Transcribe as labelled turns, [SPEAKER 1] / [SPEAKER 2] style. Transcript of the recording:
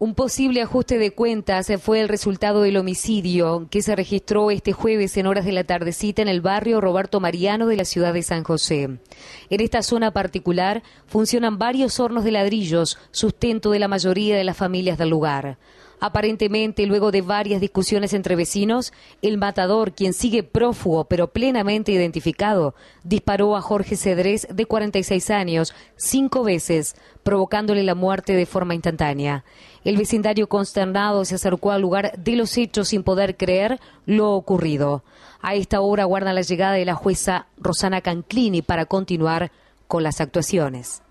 [SPEAKER 1] Un posible ajuste de cuentas fue el resultado del homicidio que se registró este jueves en horas de la tardecita en el barrio Roberto Mariano de la ciudad de San José. En esta zona particular funcionan varios hornos de ladrillos, sustento de la mayoría de las familias del lugar. Aparentemente, luego de varias discusiones entre vecinos, el matador, quien sigue prófugo pero plenamente identificado, disparó a Jorge Cedrés, de 46 años, cinco veces, provocándole la muerte de forma instantánea. El vecindario consternado se acercó al lugar de los hechos sin poder creer lo ocurrido. A esta hora aguarda la llegada de la jueza Rosana Canclini para continuar con las actuaciones.